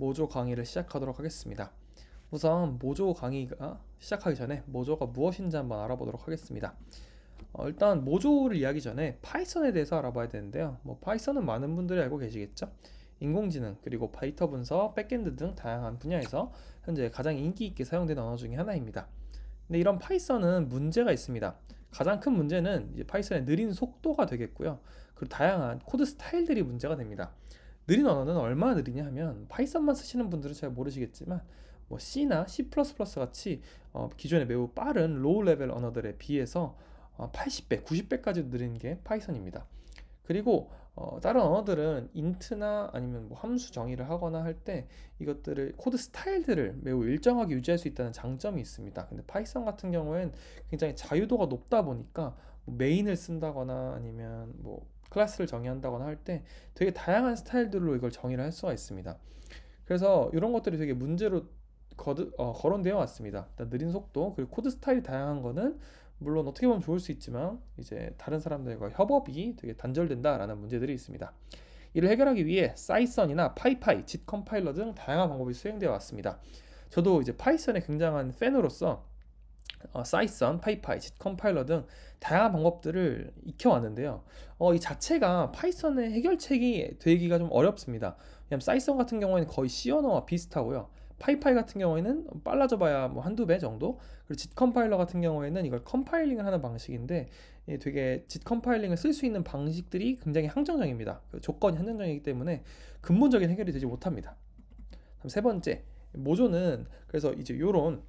모조 강의를 시작하도록 하겠습니다. 우선 모조 강의가 시작하기 전에 모조가 무엇인지 한번 알아보도록 하겠습니다. 어, 일단 모조를 이야기 전에 파이썬에 대해서 알아봐야 되는데요. 뭐 파이썬은 많은 분들이 알고 계시겠죠? 인공지능 그리고 데이터 분석, 백엔드 등 다양한 분야에서 현재 가장 인기 있게 사용되는 언어 중에 하나입니다. 근데 이런 파이썬은 문제가 있습니다. 가장 큰 문제는 파이썬의 느린 속도가 되겠고요. 그리고 다양한 코드 스타일들이 문제가 됩니다. 느린 언어는 얼마나 느리냐 하면 파이썬만 쓰시는 분들은 잘 모르시겠지만 뭐 C나 C++ 같이 어, 기존에 매우 빠른 로우 레벨 언어들에 비해서 어, 80배, 90배까지 느린 게 파이썬입니다. 그리고 어, 다른 언어들은 인트나 아니면 뭐 함수 정의를 하거나 할 때 이것들을 코드 스타일들을 매우 일정하게 유지할 수 있다는 장점이 있습니다. 근데 파이썬 같은 경우엔 굉장히 자유도가 높다 보니까 뭐 메인을 쓴다거나 아니면 뭐 클래스를 정의한다거나 할 때 되게 다양한 스타일들로 이걸 정의를 할 수가 있습니다. 그래서 이런 것들이 되게 문제로 거드, 어, 거론되어 왔습니다. 느린 속도 그리고 코드 스타일이 다양한 거는 물론 어떻게 보면 좋을 수 있지만 이제 다른 사람들과 협업이 되게 단절된다라는 문제들이 있습니다. 이를 해결하기 위해 사이선이나 파이파이, 짓 컴파일러 등 다양한 방법이 수행되어 왔습니다. 저도 이제 파이썬의 굉장한 팬으로서 어, 사이선, 파이파이, 짓 컴파일러 등 다양한 방법들을 익혀왔는데요. 어, 이 자체가 파이썬의 해결책이 되기가 좀 어렵습니다. 왜냐면 사이선 같은 경우에는 거의 C 언어와 비슷하고요. 파이파이 같은 경우에는 빨라져 봐야 뭐 한두 배 정도 그리고 짓 컴파일러 같은 경우에는 이걸 컴파일링을 하는 방식인데 되게 짓 컴파일링을 쓸 수 있는 방식들이 굉장히 한정적입니다 그 조건이 한정적이기 때문에 근본적인 해결이 되지 못합니다 세 번째 모조는 그래서 이제 요런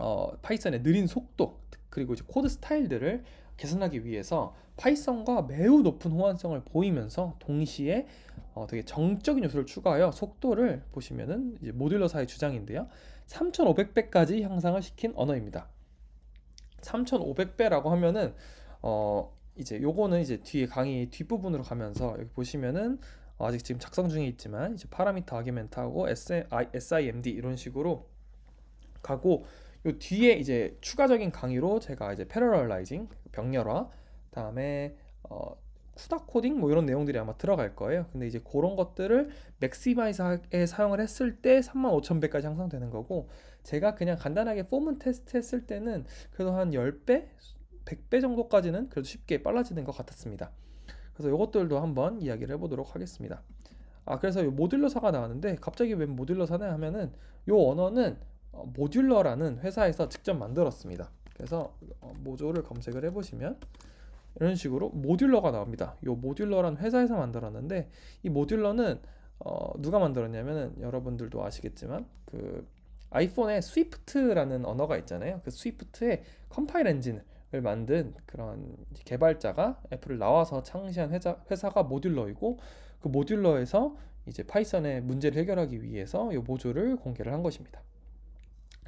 어, 파이썬의 느린 속도 그리고 이제 코드 스타일들을 개선하기 위해서 파이썬과 매우 높은 호환성을 보이면서 동시에 어, 되게 정적인 요소를 추가하여 속도를 보시면은 이제 모듈러사의 주장인데요. 3,500배까지 향상을 시킨 언어입니다. 3,500배라고 하면은 어 이제 요거는 이제 뒤에 강의 뒷부분으로 가면서 여기 보시면은 어, 아직 지금 작성 중에 있지만 이제 파라미터 아기멘트하고 SIMD 이런 식으로 가고 요 뒤에 이제 추가적인 강의로 제가 이제 패러럴라이징, 병렬화, 다음에 어, 쿠다 코딩 뭐 이런 내용들이 아마 들어갈 거예요. 근데 이제 그런 것들을 맥시마이즈에 사용을 했을 때 35,000배까지 향상 되는 거고 제가 그냥 간단하게 포문 테스트 했을 때는 그래도 한 10배, 100배 정도까지는 그래도 쉽게 빨라지는 것 같았습니다. 그래서 이것들도 한번 이야기를 해보도록 하겠습니다. 아 그래서 요 모듈러사가 나왔는데 갑자기 왜 모듈러사냐 하면은 이 언어는 어, 모듈러라는 회사에서 직접 만들었습니다. 그래서 어, 모조를 검색을 해보시면 이런 식으로 모듈러가 나옵니다. 이모듈러라는 회사에서 만들었는데 이 모듈러는 어, 누가 만들었냐면은 여러분들도 아시겠지만 그 아이폰에 스위프트라는 언어가 있잖아요. 그 스위프트의 컴파일 엔진을 만든 그런 개발자가 애플을 나와서 창시한 회사, 회사가 모듈러이고 그 모듈러에서 이제 파이썬의 문제를 해결하기 위해서 이 모조를 공개를 한 것입니다.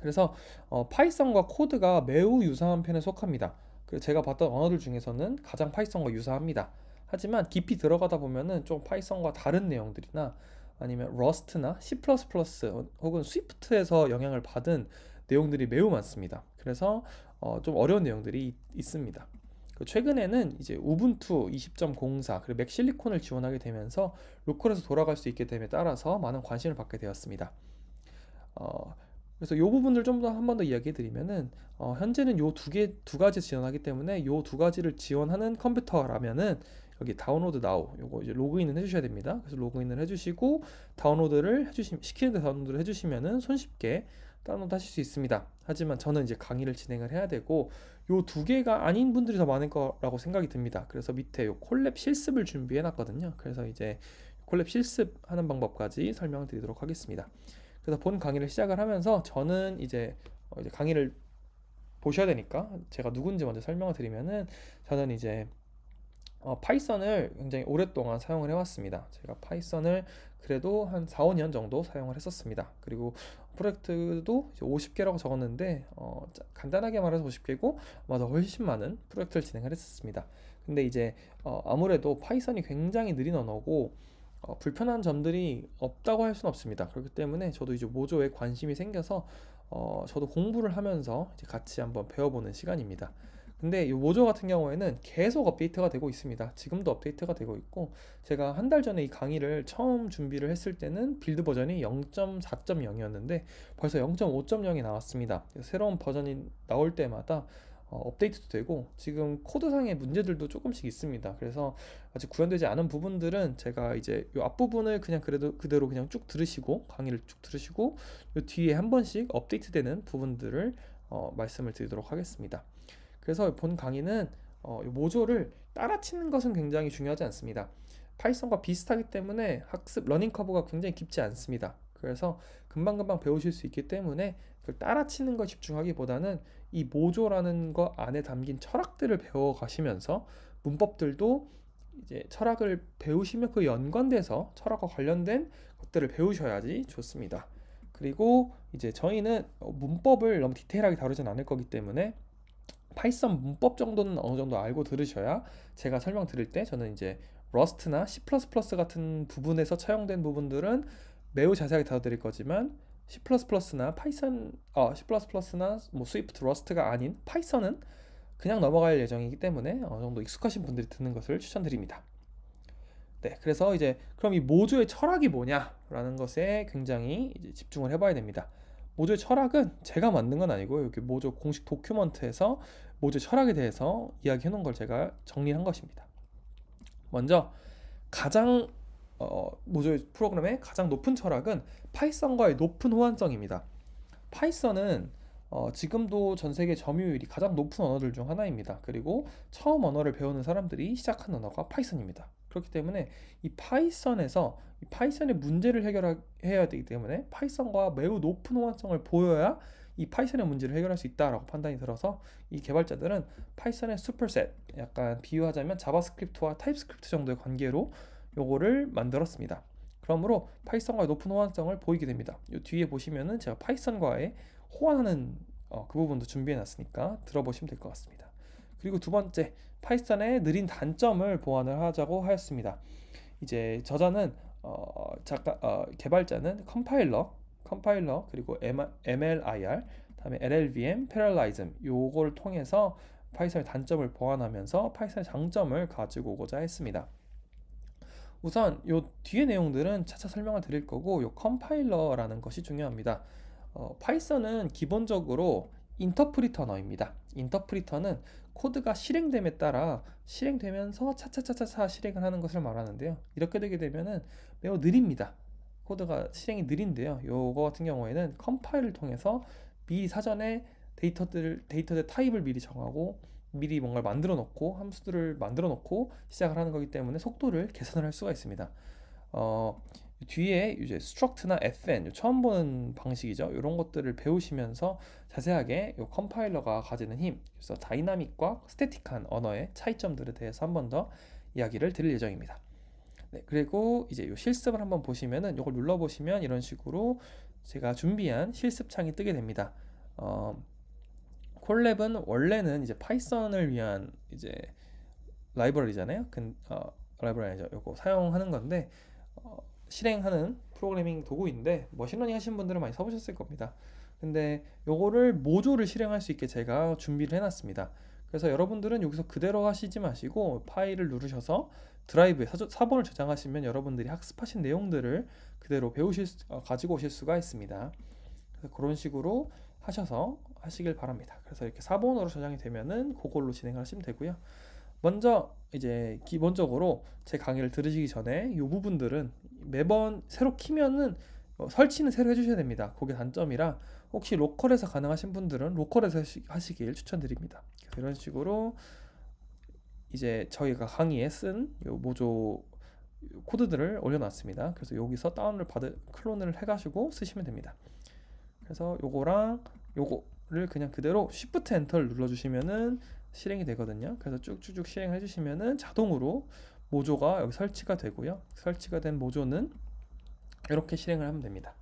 그래서 어, 파이썬과 코드가 매우 유사한 편에 속합니다. 그 제가 봤던 언어들 중에서는 가장 파이썬과 유사합니다. 하지만 깊이 들어가다 보면은 좀 파이썬과 다른 내용들이나 아니면 러스트나 C++ 혹은 스위프트에서 영향을 받은 내용들이 매우 많습니다. 그래서 어, 좀 어려운 내용들이 있습니다. 그 최근에는 이제 우분투 20.04 그리고 맥실리콘을 지원하게 되면서 로컬에서 돌아갈 수 있게 됨에 따라서 많은 관심을 받게 되었습니다. 어, 그래서 요 부분을 좀 더 한 번 더 이야기해 드리면은 어, 현재는 요두개 두 가지 지원하기 때문에 요두 가지를 지원하는 컴퓨터라면은 여기 다운로드 나우 요거 이제 로그인을 해주셔야 됩니다. 그래서 로그인을 해주시고 다운로드를 해주시 시키는데 다운로드를 해주시면은 손쉽게 다운로드 하실 수 있습니다. 하지만 저는 이제 강의를 진행을 해야 되고 요 두 개가 아닌 분들이 더 많을 거라고 생각이 듭니다. 그래서 밑에 요 콜랩 실습을 준비해 놨거든요. 그래서 이제 콜랩 실습하는 방법까지 설명을 드리도록 하겠습니다. 그래서 본 강의를 시작을 하면서 저는 이제, 어 이제 강의를 보셔야 되니까 제가 누군지 먼저 설명을 드리면은 저는 이제 어, 파이썬을 굉장히 오랫동안 사용을 해왔습니다. 제가 파이썬을 그래도 한 4, 5년 정도 사용을 했었습니다. 그리고 프로젝트도 50개라고 적었는데 어, 간단하게 말해서 50개고 아마 도 훨씬 많은 프로젝트를 진행을 했었습니다. 근데 이제 어, 아무래도 파이썬이 굉장히 느린 언어고 어, 불편한 점들이 없다고 할 수는 없습니다. 그렇기 때문에 저도 이제 모조에 관심이 생겨서 어, 저도 공부를 하면서 이제 같이 한번 배워보는 시간입니다. 근데 이 모조 같은 경우에는 계속 업데이트가 되고 있습니다. 지금도 업데이트가 되고 있고 제가 한 달 전에 이 강의를 처음 준비를 했을 때는 빌드 버전이 0.4.0이었는데 벌써 0.5.0이 나왔습니다. 새로운 버전이 나올 때마다 어, 업데이트도 되고 지금 코드상의 문제들도 조금씩 있습니다. 그래서 아직 구현되지 않은 부분들은 제가 이제 이 앞부분을 그냥 그래도 그대로 그냥 쭉 들으시고 강의를 쭉 들으시고 이 뒤에 한 번씩 업데이트되는 부분들을 어, 말씀을 드리도록 하겠습니다. 그래서 본 강의는 어, 모조를 따라치는 것은 굉장히 중요하지 않습니다. 파이썬과 비슷하기 때문에 학습 러닝 커브가 굉장히 깊지 않습니다. 그래서 금방금방 배우실 수 있기 때문에 그 따라치는 걸 집중하기보다는 이 모조라는 것 안에 담긴 철학들을 배워가시면서 문법들도 이제 철학을 배우시면 그 연관돼서 철학과 관련된 것들을 배우셔야지 좋습니다. 그리고 이제 저희는 문법을 너무 디테일하게 다루진 않을 거기 때문에 파이썬 문법 정도는 어느 정도 알고 들으셔야 제가 설명 드릴 때 저는 이제 러스트나 C++ 같은 부분에서 차용된 부분들은 매우 자세하게 다뤄드릴 거지만 C++나 파이썬, 어, C++나 뭐 스위프트, 러스트가 아닌 파이썬은 그냥 넘어갈 예정이기 때문에 어느 정도 익숙하신 분들이 듣는 것을 추천드립니다. 네, 그래서 이제 그럼 이 모조의 철학이 뭐냐라는 것에 굉장히 집중을 해봐야 됩니다. 모조의 철학은 제가 만든 건 아니고요. 여기 모조 공식 도큐먼트에서 모조 의 철학에 대해서 이야기해 놓은 걸 제가 정리한 것입니다. 먼저 가장 어, 어 모조의 프로그램의 가장 높은 철학은 파이썬과의 높은 호환성입니다. 파이썬은 어, 지금도 전 세계 점유율이 가장 높은 언어들 중 하나입니다. 그리고 처음 언어를 배우는 사람들이 시작한 언어가 파이썬입니다. 그렇기 때문에 이 파이썬에서 이 파이썬의 문제를 해결해야 되기 때문에 파이썬과 매우 높은 호환성을 보여야 이 파이썬의 문제를 해결할 수 있다라고 판단이 들어서 이 개발자들은 파이썬의 슈퍼셋 약간 비유하자면 자바스크립트와 타입스크립트 정도의 관계로 요거를 만들었습니다. 그러므로 파이썬과의 높은 호환성을 보이게 됩니다. 요 뒤에 보시면은 제가 파이썬과의 호환하는 어, 그 부분도 준비해 놨으니까 들어보시면 될 것 같습니다. 그리고 두 번째, 파이썬의 느린 단점을 보완을 하자고 하였습니다. 이제 저자는 어, 작가, 어, 개발자는 컴파일러, 컴파일러 그리고 MLIR, 다음에 LLVM, 패럴라이즘 요걸 통해서 파이썬의 단점을 보완하면서 파이썬의 장점을 가지고 오고자 했습니다. 우선 요 뒤에 내용들은 차차 설명을 드릴 거고 요 컴파일러라는 것이 중요합니다. 어, 파이썬은 기본적으로 인터프리터 너입니다. 인터프리터는 코드가 실행됨에 따라 실행되면서 차차차차차 실행을 하는 것을 말하는데요. 이렇게 되게 되면은 매우 느립니다. 코드가 실행이 느린데요. 요거 같은 경우에는 컴파일을 통해서 미리 사전에 데이터들 데이터의 타입을 미리 정하고 미리 뭔가를 만들어 놓고 함수들을 만들어 놓고 시작을 하는 거기 때문에 속도를 계산을 할 수가 있습니다. 어, 뒤에 이제 struct나 fn 처음 보는 방식이죠. 이런 것들을 배우시면서 자세하게 이 컴파일러가 가지는 힘, 그래서 다이나믹과 스태틱한 언어의 차이점들에 대해서 한 번 더 이야기를 드릴 예정입니다. 네, 그리고 이제 이 실습을 한번 보시면은 이걸 눌러 보시면 이런 식으로 제가 준비한 실습 창이 뜨게 됩니다. 어, 콜랩은 원래는 이제 파이썬을 위한 이제 라이브러리잖아요. 근, 어, 라이브러리 죠 이거 사용하는 건데 어, 실행하는 프로그래밍 도구인데 머신러닝 하신 분들은 많이 써보셨을 겁니다. 근데 요거를 모조를 실행할 수 있게 제가 준비를 해놨습니다. 그래서 여러분들은 여기서 그대로 하시지 마시고 파일을 누르셔서 드라이브에 사본을 저장하시면 여러분들이 학습하신 내용들을 그대로 배우실 수, 어, 가지고 오실 수가 있습니다. 그런 식으로 하셔서 하시길 바랍니다. 그래서 이렇게 4번으로 저장이 되면은 그걸로 진행하시면 되고요. 먼저 이제 기본적으로 제 강의를 들으시기 전에 이 부분들은 매번 새로 키면은 어, 설치는 새로 해주셔야 됩니다. 그게 단점이라 혹시 로컬에서 가능하신 분들은 로컬에서 하시, 하시길 추천드립니다. 이런 식으로 이제 저희가 강의에 쓴이 모조 코드들을 올려놨습니다. 그래서 여기서 다운을 받은 클론을 해가지고 쓰시면 됩니다. 그래서 요거랑 요거 를 그냥 그대로 Shift e n 엔터를 눌러주시면은 실행이 되거든요. 그래서 쭉쭉쭉 실행을 해주시면은 자동으로 모조가 여기 설치가 되고요. 설치가 된 모조는 이렇게 실행을 하면 됩니다.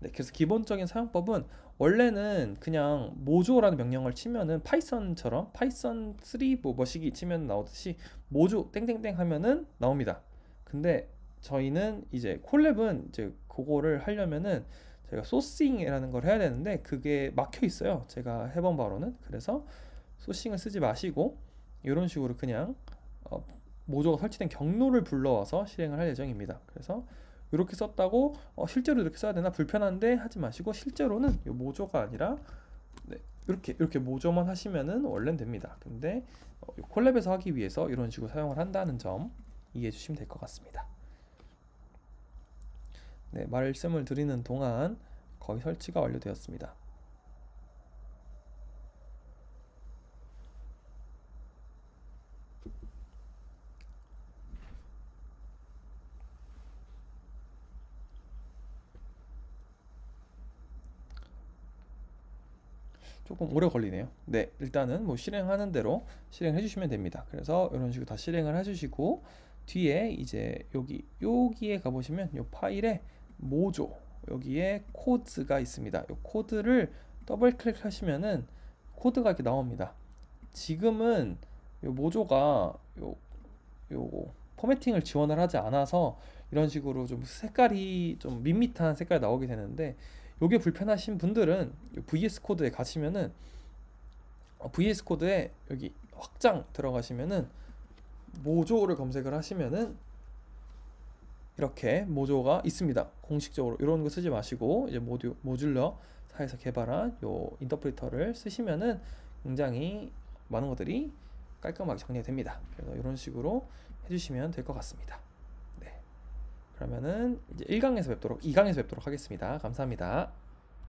네, 그래서 기본적인 사용법은 원래는 그냥 모조라는 명령을 치면은 파이썬처럼 파이썬 3뭐 머시기 치면 나오듯이 모조 땡땡땡 하면은 나옵니다. 근데 저희는 이제 콜랩은 이제 그거를 하려면은 제가 소싱이라는 걸 해야 되는데 그게 막혀 있어요. 제가 해본 바로는 그래서 소싱을 쓰지 마시고 이런 식으로 그냥 어, 모조가 설치된 경로를 불러와서 실행을 할 예정입니다. 그래서 이렇게 썼다고 어, 실제로 이렇게 써야 되나 불편한데 하지 마시고 실제로는 이 모조가 아니라 네, 이렇게 이렇게 모조만 하시면은 원래는 됩니다. 근데 어, 콜랩에서 하기 위해서 이런 식으로 사용을 한다는 점 이해해 주시면 될 것 같습니다. 네, 말씀을 드리는 동안 거의 설치가 완료되었습니다. 조금 오래 걸리네요. 네, 일단은 뭐 실행하는 대로 실행해 주시면 됩니다. 그래서 이런 식으로 다 실행을 해 주시고 뒤에 이제 여기 여기에 가 보시면 이 파일에 모조 여기에 코드가 있습니다. 이 코드를 더블 클릭하시면은 코드가 이렇게 나옵니다. 지금은 이 모조가 요 요거 포매팅을 지원을 하지 않아서 이런 식으로 좀 색깔이 좀 밋밋한 색깔이 나오게 되는데 요게 불편하신 분들은 VS 코드에 가시면은 어, VS 코드에 여기 확장 들어가시면은 모조를 검색을 하시면은 이렇게 모조가 있습니다. 공식적으로 이런 거 쓰지 마시고 이제 모듈 모듈러 사에서 개발한 요 인터프리터를 쓰시면은 굉장히 많은 것들이 깔끔하게 정리됩니다. 가 그래서 이런 식으로 해주시면 될 것 같습니다. 네. 그러면은 이제 1강에서 뵙도록 2강에서 뵙도록 하겠습니다. 감사합니다.